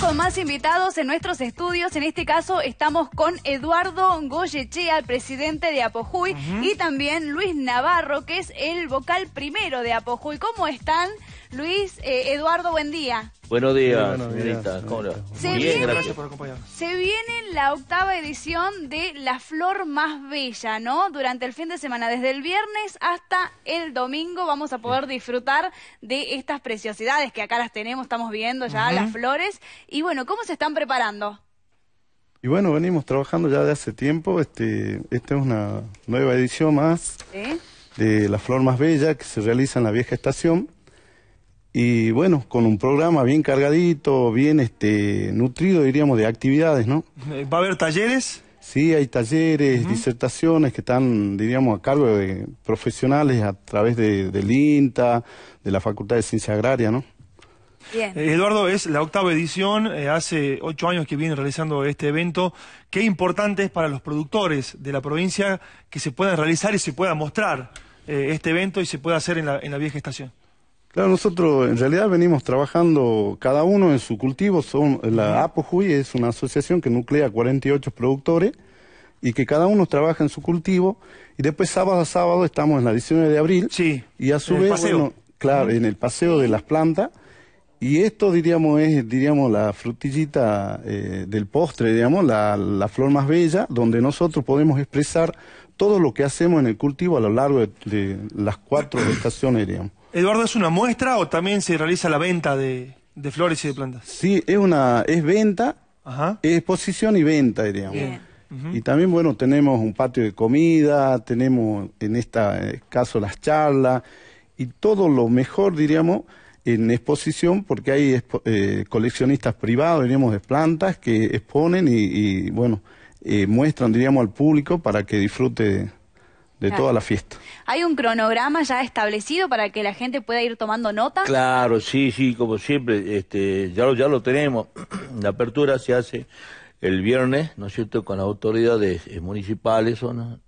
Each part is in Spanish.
con más invitados en nuestros estudios. En este caso estamos con Eduardo Goyechea, el presidente de Apojuy, y también Luis Navarro, que es el vocal primero de Apojuy. ¿Cómo están, Luis? Eh, Eduardo, buen día. Buenos días, ¿Cómo Se viene, gracias por Se viene la octava edición de La Flor Más Bella, ¿no? Durante el fin de semana, desde el viernes hasta el domingo, vamos a poder disfrutar de estas preciosidades que acá las tenemos, estamos viendo ya las flores. Y bueno, ¿cómo se están preparando? Y bueno, venimos trabajando ya de hace tiempo. Este, esta es una nueva edición más ¿Eh? de La Flor Más Bella que se realiza en la vieja estación y bueno, con un programa bien cargadito, bien este nutrido, diríamos, de actividades, ¿no? Eh, ¿Va a haber talleres? Sí, hay talleres, disertaciones que están, diríamos, a cargo de profesionales a través de, del INTA, de la Facultad de Ciencia Agraria, ¿no? Bien. Eh, Eduardo, es la octava edición, eh, hace ocho años que viene realizando este evento. Qué importante es para los productores de la provincia que se puedan realizar y se pueda mostrar este evento y se pueda hacer en la, en la vieja estación. Claro, nosotros en realidad venimos trabajando cada uno en su cultivo. Son, la APOJUI es una asociación que nuclea 48 productores y que cada uno trabaja en su cultivo. Y después sábado a sábado estamos en la 19 de abril. Y a su vez, en el paseo de las plantas. Y esto diríamos es diríamos la frutillita eh, del postre, digamos, la, flor más bella, donde nosotros podemos expresar todo lo que hacemos en el cultivo a lo largo de, las cuatro estaciones, diríamos. Eduardo, ¿es una muestra o también se realiza la venta de, flores y de plantas? Sí, es una es venta, exposición y venta, diríamos. Y también, bueno, tenemos un patio de comida, tenemos en este caso las charlas y todo lo mejor, diríamos, en exposición, porque hay eh, coleccionistas privados, diríamos, de plantas que exponen y, bueno, eh, muestran, diríamos, al público para que disfrute de toda la fiesta. ¿Hay un cronograma ya establecido para que la gente pueda ir tomando nota? Claro, sí, sí, como siempre, este, ya, lo, ya lo tenemos. La apertura se hace el viernes, ¿no es cierto?, con las autoridades eh, municipales ¿no?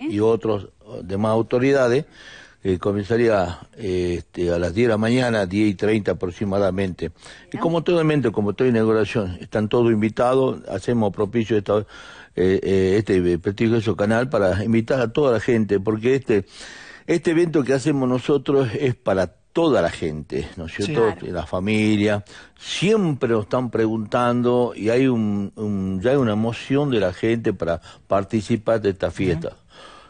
y otros demás autoridades. comenzaría eh, este, a las 10 de la mañana, 10 y 30 aproximadamente. Y como todo el momento, como toda inauguración, están todos invitados, hacemos propicio esta eh, eh, este eh, prestigioso canal para invitar a toda la gente, porque este, este evento que hacemos nosotros es para toda la gente, ¿no es cierto? La familia, siempre nos están preguntando y hay un, ya hay una emoción de la gente para participar de esta fiesta.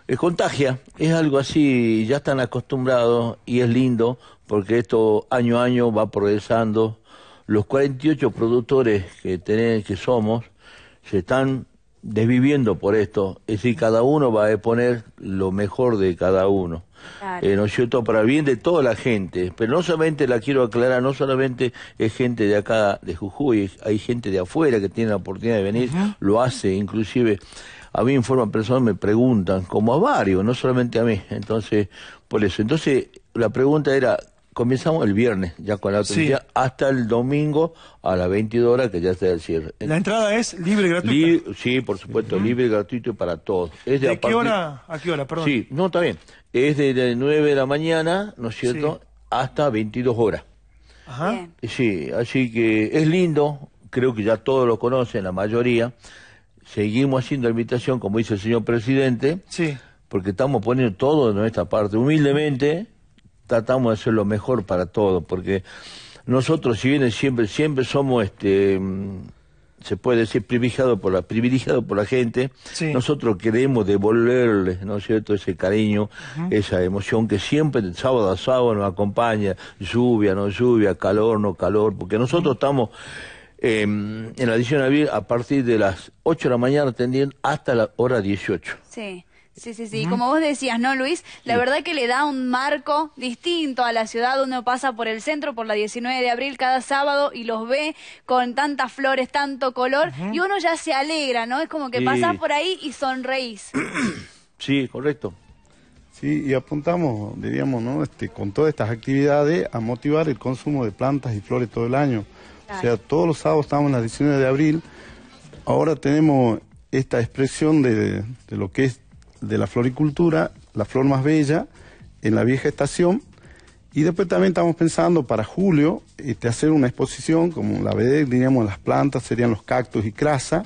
Es contagia, es algo así, ya están acostumbrados y es lindo porque esto año a año va progresando. Los 48 productores que, tenés, que somos se están desviviendo por esto, es decir, cada uno va a poner lo mejor de cada uno, eh, ¿no es para bien de toda la gente, pero no solamente, la quiero aclarar, no solamente es gente de acá, de Jujuy, hay gente de afuera que tiene la oportunidad de venir, lo hace, inclusive, a mí en forma personal me preguntan, como a varios, no solamente a mí, entonces, por eso, entonces, la pregunta era, comenzamos el viernes ya con la policía hasta el domingo a las 22 horas que ya está el cierre. La entrada es libre y gratuita. sí, por supuesto, libre y gratuito para todos. Es ¿De, qué hora a qué hora? Perdón. Sí, no, está bien. Es de, 9 de la mañana, ¿no es cierto?, hasta 22 horas. Ajá. Sí, así que es lindo, creo que ya todos lo conocen, la mayoría. Seguimos haciendo invitación, como dice el señor presidente, sí. porque estamos poniendo todo de nuestra parte, humildemente tratamos de hacer lo mejor para todos, porque nosotros, si bien siempre, siempre somos este mm, se puede decir privilegiados por la privilegiado por la gente nosotros queremos devolverles no es cierto ese cariño esa emoción que siempre sábado a sábado nos acompaña lluvia no lluvia calor no calor porque nosotros estamos em, en la edición a partir de las 8 de la mañana atendiendo hasta la hora 18 Sí, sí, sí. Como vos decías, ¿no, Luis? La verdad que le da un marco distinto a la ciudad. Uno pasa por el centro, por la 19 de abril, cada sábado y los ve con tantas flores, tanto color. Y uno ya se alegra, ¿no? Es como que pasás por ahí y sonreís. Sí, correcto. Sí, y apuntamos, diríamos, ¿no? Este, con todas estas actividades a motivar el consumo de plantas y flores todo el año. O sea, todos los sábados estamos en la 19 de abril. Ahora tenemos esta expresión de lo que es de la floricultura, la flor más bella, en la vieja estación. Y después también estamos pensando para julio este, hacer una exposición, como la BD, diríamos las plantas, serían los cactus y crasa.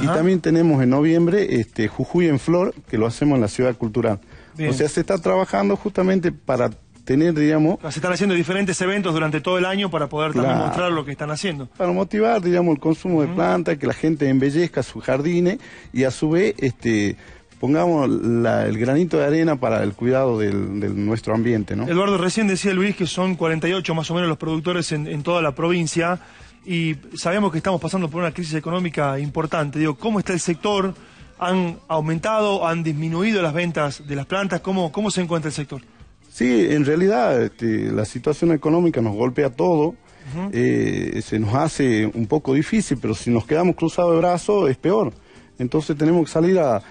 Y también tenemos en noviembre este, Jujuy en Flor, que lo hacemos en la Ciudad Cultural. O sea, se está trabajando justamente para tener, digamos... Se están haciendo diferentes eventos durante todo el año para poder también mostrar lo que están haciendo. Para motivar, digamos, el consumo de plantas, que la gente embellezca sus jardines y a su vez... este pongamos el granito de arena para el cuidado de nuestro ambiente. ¿no? Eduardo, recién decía Luis que son 48 más o menos los productores en, toda la provincia y sabemos que estamos pasando por una crisis económica importante. Digo, ¿cómo está el sector? ¿Han aumentado, han disminuido las ventas de las plantas? ¿Cómo, se encuentra el sector? Sí, en realidad este, la situación económica nos golpea todo. Eh, se nos hace un poco difícil, pero si nos quedamos cruzados de brazos es peor. Entonces tenemos que salir a,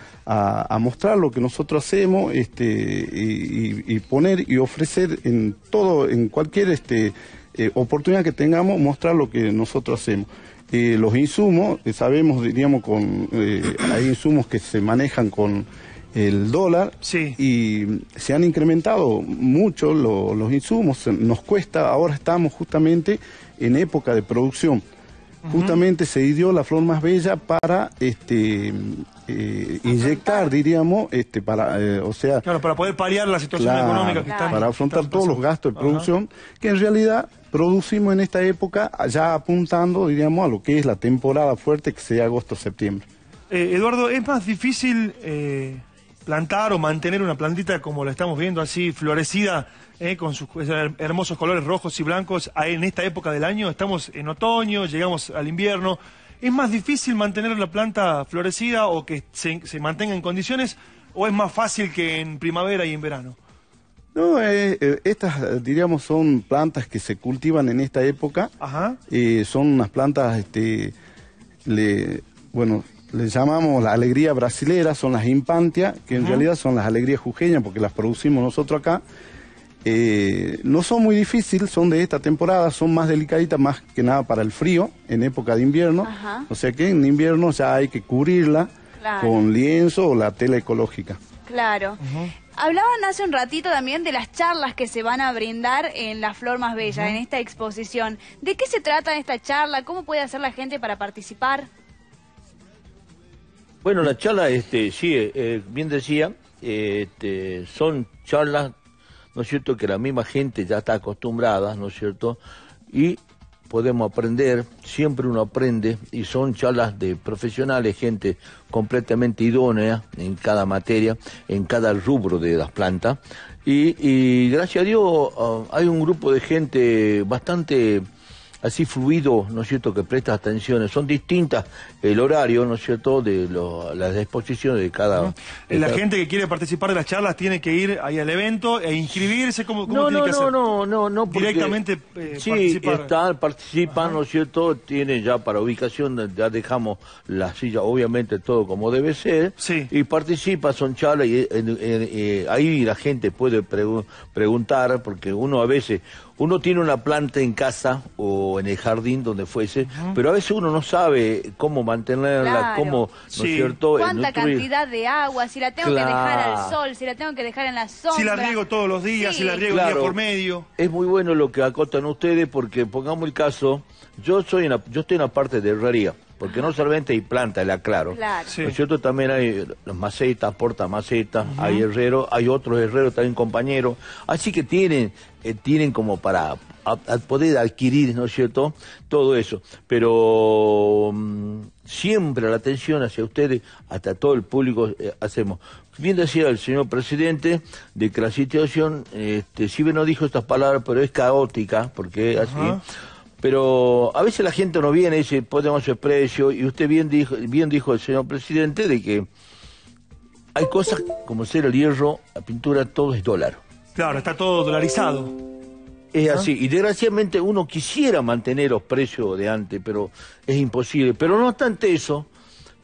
mostrar lo que nosotros hacemos este, y, poner y ofrecer en todo, en cualquier este, eh, oportunidad que tengamos, mostrar lo que nosotros hacemos. Eh, los insumos, eh, sabemos, diríamos, hay insumos que se manejan con el dólar y se han incrementado mucho los insumos, nos cuesta, ahora estamos justamente en época de producción justamente se dio la flor más bella para este eh, inyectar, diríamos, este, para, eh, o sea... Claro, para poder paliar la situación económica que claro. Para afrontar todos los gastos de producción, que en realidad producimos en esta época, ya apuntando, diríamos, a lo que es la temporada fuerte, que sea agosto-septiembre. Eh, Eduardo, ¿es más difícil plantar o mantener una plantita como la estamos viendo así, florecida, eh, con sus hermosos colores rojos y blancos en esta época del año. Estamos en otoño, llegamos al invierno. ¿Es más difícil mantener la planta florecida o que se, mantenga en condiciones o es más fácil que en primavera y en verano? No, eh, eh, estas, diríamos, son plantas que se cultivan en esta época. Ajá. son unas plantas, este, bueno, le llamamos la alegría brasilera, son las impantias, que en realidad son las alegrías jujeñas porque las producimos nosotros acá. Eh, no son muy difíciles, son de esta temporada, son más delicaditas más que nada para el frío, en época de invierno. O sea que en invierno ya hay que cubrirla con lienzo o la tela ecológica. Claro. Hablaban hace un ratito también de las charlas que se van a brindar en La Flor Más Bella, en esta exposición. ¿De qué se trata esta charla? ¿Cómo puede hacer la gente para participar? Bueno, la charla, este, sí, eh, eh, bien decía, este, son charlas, ¿no es cierto?, que la misma gente ya está acostumbrada, ¿no es cierto?, y podemos aprender, siempre uno aprende, y son charlas de profesionales, gente completamente idónea en cada materia, en cada rubro de las plantas, y, gracias a Dios ah, hay un grupo de gente bastante así fluido, ¿no es cierto?, que presta atención, Son distintas el horario, ¿no es cierto?, de las exposiciones de cada... la gente que quiere participar de las charlas tiene que ir ahí al evento e inscribirse, como no, no, no, No, no, no, Directamente eh, Sí, participan, ¿no es cierto?, tiene ya para ubicación, ya dejamos la silla, obviamente todo como debe ser, sí. y participa, son charlas, y eh, ahí la gente puede preguntar, porque uno a veces uno tiene una planta en casa o en el jardín donde fuese, pero a veces uno no sabe cómo mantenerla, como, ¿no es cierto? ¿Cuánta cantidad de agua? Si la tengo que dejar al sol, si la tengo que dejar en la sombra. Si la riego todos los días, si la riego día por medio. Es muy bueno lo que acotan ustedes porque, pongamos el caso, yo, soy yo estoy en la parte de herrería porque no solamente hay planta, la aclaro. Claro. cierto? También hay macetas, porta macetas, hay herreros, hay otros herreros también compañeros. Así que tienen, eh, tienen como para, al poder adquirir, ¿no es cierto?, todo eso. Pero mm, siempre la atención hacia ustedes, hasta todo el público eh, hacemos. Bien decía el señor presidente de que la situación, este, si bien no dijo estas palabras, pero es caótica, porque es así pero a veces la gente no viene y dice podemos el precio y usted bien dijo bien dijo el señor presidente de que hay cosas como ser el hierro la pintura todo es dólar claro está todo dolarizado es así, y desgraciadamente uno quisiera mantener los precios de antes, pero es imposible. Pero no obstante eso,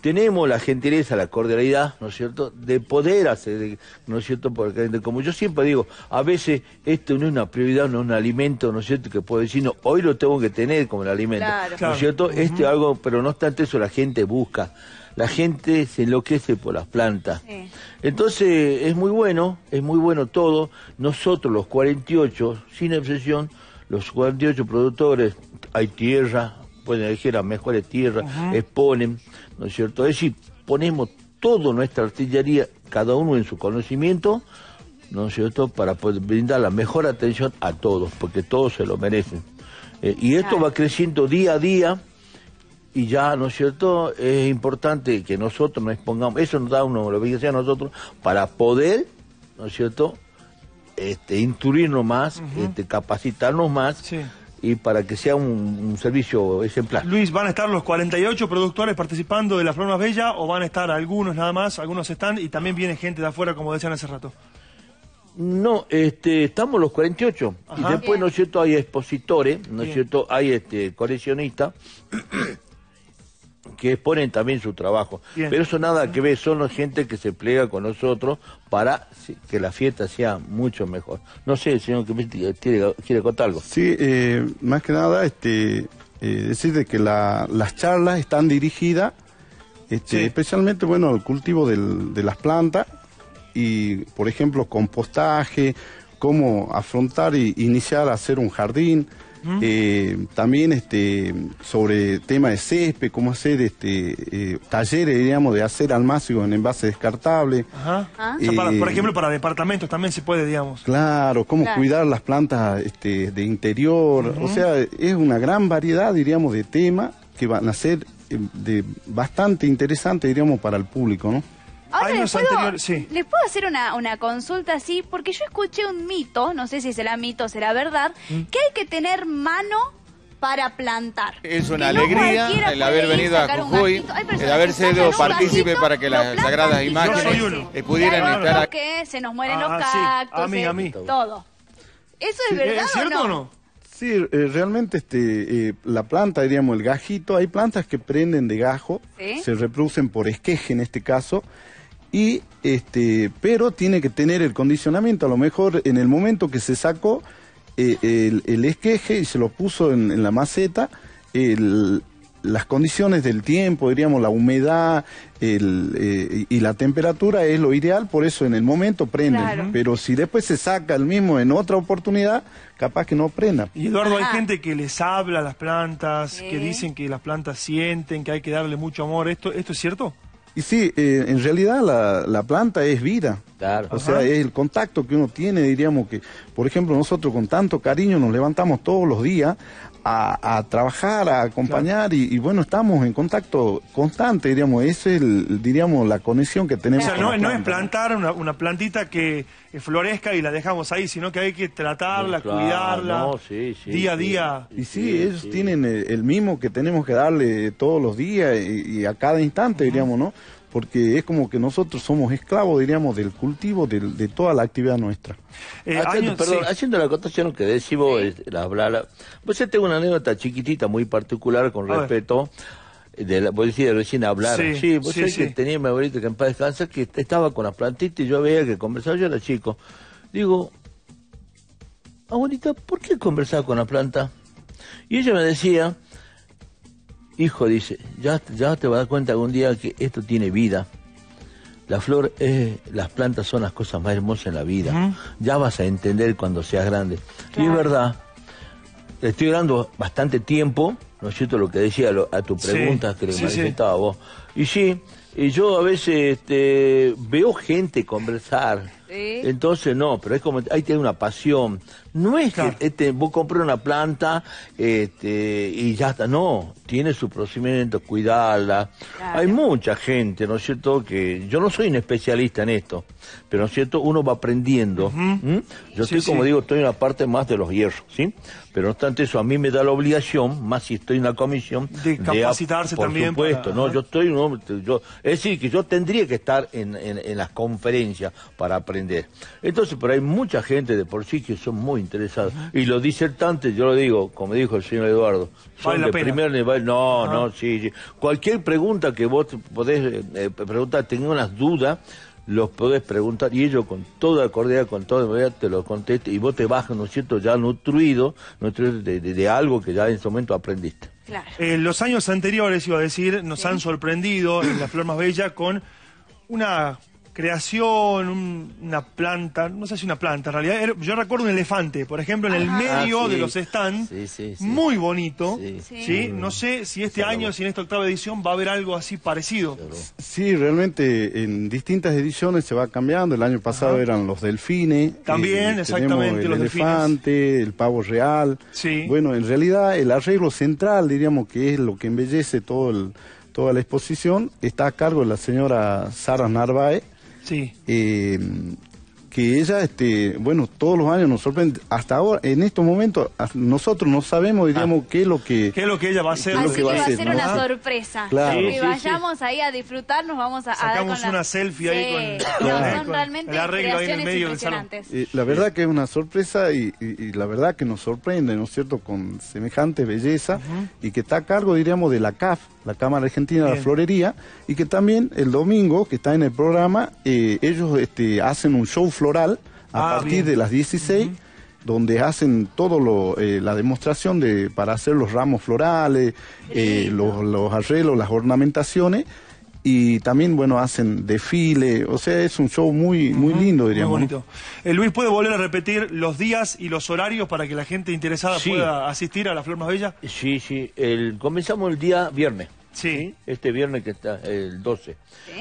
tenemos la gentileza, la cordialidad, ¿no es cierto?, de poder hacer, ¿no es cierto?, porque como yo siempre digo, a veces esto no es una prioridad, no es un alimento, ¿no es cierto?, que puedo decir, no, hoy lo tengo que tener como el alimento, ¿no es cierto?, esto es algo, pero no obstante eso la gente busca la gente se enloquece por las plantas. Entonces es muy bueno, es muy bueno todo. Nosotros los 48, sin excepción, los 48 productores, hay tierra, pueden elegir las mejores tierras, exponen, ¿no es cierto? Es decir, ponemos toda nuestra artillería, cada uno en su conocimiento, ¿no es cierto?, para poder brindar la mejor atención a todos, porque todos se lo merecen. Eh, y esto va creciendo día a día, y ya, ¿no es cierto?, es importante que nosotros nos expongamos, eso nos da uno, lo que a nosotros para poder, ¿no es cierto?, este, instruirnos más, este, capacitarnos más. y para que sea un, servicio ejemplar. Luis, ¿van a estar los 48 productores participando de la Flor Más Bella o van a estar algunos nada más? Algunos están y también viene gente de afuera, como decían hace rato. No, este, estamos los 48. Y después, ¿no es cierto? Hay expositores, ¿no es cierto? Hay este, coleccionistas que exponen también su trabajo. Pero eso nada que ver, son gente que se plega con nosotros para que la fiesta sea mucho mejor. No sé, señor, que quiere, quiere contar algo. Sí, eh, más que nada, este, eh, decir que las charlas están dirigidas este, especialmente, bueno, al cultivo de las plantas y, por ejemplo, compostaje, cómo afrontar y iniciar a hacer un jardín eh, también este, sobre tema de césped, cómo hacer este, eh, talleres, diríamos de hacer almacenes en envase descartable. Ah. Eh, por ejemplo, para departamentos también se puede, digamos. Claro, cómo cuidar las plantas este, de interior. O sea, es una gran variedad, diríamos, de temas que van a ser de bastante interesante, diríamos, para el público, ¿no? Ahora les puedo, hacer una, consulta así, porque yo escuché un mito, no sé si será mito o será verdad, mm. que hay que tener mano para plantar. Es una alegría el haber venido a Jujuy, el haber sido partícipe para que las sagradas imágenes pudieran estar aquí. se nos mueren los cactus, eh, todo. ¿Eso es verdad ¿Es cierto o no? Sí, eh, realmente este, eh, la planta, diríamos el gajito, hay plantas que prenden de gajo, se reproducen por esqueje en este caso, y este, pero tiene que tener el condicionamiento, a lo mejor en el momento que se sacó eh, el, esqueje y se lo puso en, la maceta, las condiciones del tiempo, diríamos la humedad eh, y la temperatura es lo ideal, por eso en el momento prende. Pero si después se saca el mismo en otra oportunidad, capaz que no prenda. Y Eduardo, hay ah. gente que les habla a las plantas, que dicen que las plantas sienten, que hay que darle mucho amor. ¿Esto, esto es cierto? Y sí, eh, en realidad la, planta es vida. O sea, es el contacto que uno tiene, diríamos que, por ejemplo, nosotros con tanto cariño nos levantamos todos los días a, trabajar, a acompañar y, bueno, estamos en contacto constante, diríamos, esa es diríamos, la conexión que tenemos. O sea, no, es plantar una, plantita que florezca y la dejamos ahí, sino que hay que tratarla, cuidarla, día a día. Y sí, ellos tienen el, mismo que tenemos que darle todos los días y, a cada instante, diríamos, ¿no? porque es como que nosotros somos esclavos, diríamos, del cultivo, de, toda la actividad nuestra. Eh, haciendo, perdón, haciendo la acotación que decimos, vos, la, hablar pues yo tengo una anécdota chiquitita, muy particular con respeto. de la policía recién hablar. Sí, sí vos tenía mi abuelito que en paz descansa, que estaba con las plantitas y yo veía que conversaba, yo era chico. Digo, abuelita, ¿por qué conversaba con la planta? Y ella me decía, hijo, dice, ya, ya te vas a dar cuenta algún día que esto tiene vida. La flor las plantas son las cosas más hermosas en la vida. Ya vas a entender cuando seas grande. Y es verdad, te estoy dando bastante tiempo, ¿no es cierto? Lo que decía a tu pregunta que le manifestaba vos. Y sí, y yo a veces este, veo gente conversar. Entonces no, pero es como, ahí tiene una pasión, no es que este, vos compras una planta este, y ya está, no, tiene su procedimiento, cuidarla. Hay mucha gente, ¿no es cierto? Que yo no soy un especialista en esto, pero ¿no es cierto? Uno va aprendiendo. Yo estoy, como digo, estoy en la parte más de los hierros, ¿sí? Pero no obstante eso, a mí me da la obligación, más si estoy en la comisión, de capacitarse también. Por supuesto, no, yo estoy, yo, es decir, que yo tendría que estar en, en las conferencias para aprender. Entonces, pero hay mucha gente de por sí que son muy interesado. Y los disertantes, yo lo digo, como dijo el señor Eduardo, son de primer nivel. No, no, sí, Cualquier pregunta que vos podés eh, preguntar, tenga unas dudas, los podés preguntar y ellos con toda cordialidad, con toda manera, te lo contestan y vos te vas, ¿no es cierto?, ya nutrido, nutrido de, algo que ya en su momento aprendiste. Claro. Eh, los años anteriores, iba a decir, nos han sorprendido en La Flor Más Bella con una creación, una planta, no sé si una planta, en realidad yo recuerdo un elefante, por ejemplo, en el ah, medio de los stands, muy bonito, sí. no sé si este año, si en esta octava edición va a haber algo así parecido. Sí, realmente en distintas ediciones se va cambiando, el año pasado eran los delfines, también eh, exactamente los elefante, delfines. el pavo real, bueno, en realidad el arreglo central, diríamos que es lo que embellece todo el, toda la exposición, está a cargo de la señora Sara Narváez, Sí. Eh, que ella, este, bueno, todos los años nos sorprende. Hasta ahora, en estos momentos, nosotros no sabemos, digamos, ah. qué es lo que... ¿Qué es lo que ella va a hacer? lo que va, a ser una sorpresa. Claro. vayamos ahí a disfrutarnos... vamos a... Sacamos una selfie ahí con... la impresionantes. la verdad que es una sorpresa y, la verdad que nos sorprende, ¿no es cierto?, con semejante belleza y que está a cargo, diríamos, de la CAF, la Cámara Argentina de la Florería, y que también el domingo, que está en el programa, eh, ellos este, hacen un show a ah, partir de las 16. donde hacen todo eh, la demostración de para hacer los ramos florales, eh, los, arreglos, las ornamentaciones y también bueno hacen desfile, o sea es un show muy muy lindo diríamos. Muy bonito. Eh, Luis puede volver a repetir los días y los horarios para que la gente interesada pueda asistir a la Flor Más Bella. Sí sí, el, comenzamos el día viernes. Este viernes que está, el 12.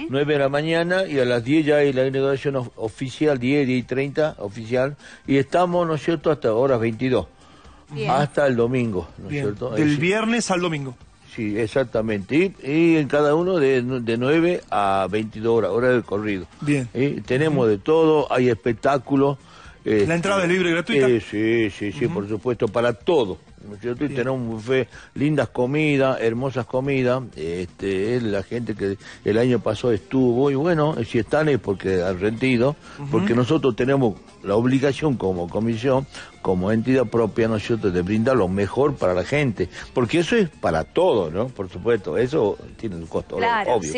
9 de la mañana y a las 10 ya hay la inauguración oficial, 10, 10 y 30 oficial. Y estamos, ¿no es cierto?, hasta horas 22. Hasta el domingo, ¿no es cierto? Del viernes al domingo. Sí, exactamente. Y, en cada uno de, de 9 a 22 horas, hora del corrido. Bien. Tenemos de todo, hay espectáculos. la entrada este, es libre y gratuita. Eh, sí, sí, sí, por supuesto, para todo. Nosotros tenemos un buffet, lindas comidas, hermosas comidas. Este, la gente que el año pasado estuvo y bueno, si están es porque han rendido, porque nosotros tenemos la obligación como comisión, como entidad propia, nosotros, de brindar lo mejor para la gente, porque eso es para todo, ¿no? Por supuesto, eso tiene un costo claro, obvio.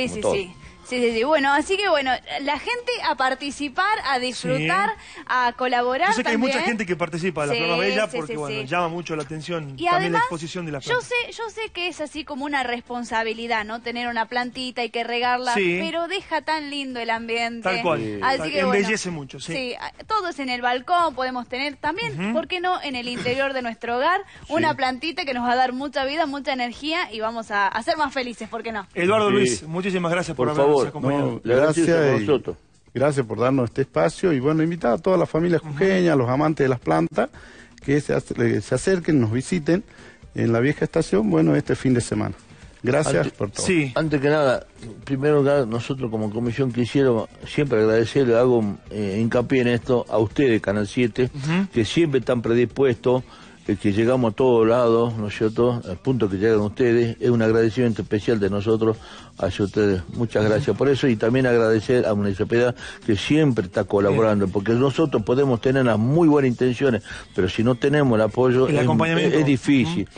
Sí, sí, sí. Bueno, así que bueno, la gente a participar, a disfrutar, a colaborar. Yo sé que hay mucha gente que participa de la sí, porque bueno, llama mucho la atención y también la exposición de la flor. Yo sé, yo sé que es así como una responsabilidad, ¿no? Tener una plantita y que regarla, pero deja tan lindo el ambiente. Tal cual. Así que embellece mucho, sí. Sí, todos en el balcón podemos tener también, ¿por qué no en el interior de nuestro hogar? Una plantita que nos va a dar mucha vida, mucha energía y vamos a, ser más felices, ¿por qué no? Eduardo Luis, muchísimas gracias por, favor gracias. gracias por darnos este espacio y bueno, invitar a todas las familias jujeñas, los amantes de las plantas, que eh, se, acerquen, nos visiten en la vieja estación, bueno, este fin de semana. Gracias por todo. Sí. Antes que nada, primero nosotros como comisión quisieron siempre agradecerle, hago eh, hincapié en esto, a ustedes, Canal 7, que siempre están predispuestos eh, que llegamos a todos lados, ¿no es cierto?, al punto que llegan ustedes, es un agradecimiento especial de nosotros hacia ustedes. Muchas gracias por eso y también agradecer a Municipalidad que siempre está colaborando, porque nosotros podemos tener las muy buenas intenciones, pero si no tenemos el apoyo ¿El es, es, difícil.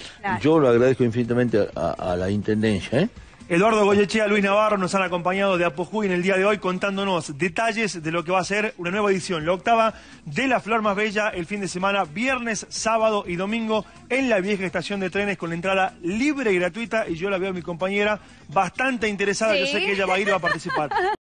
Yo lo agradezco infinitamente a, la Intendencia. ¿eh? Eduardo Goyechea, Luis Navarro nos han acompañado de Apojuy en el día de hoy contándonos detalles de lo que va a ser una nueva edición, la octava de La Flor Más Bella el fin de semana, viernes, sábado y domingo en la vieja estación de trenes con la entrada libre y gratuita y yo la veo a mi compañera bastante interesada, yo sé que ella va a ir va a participar.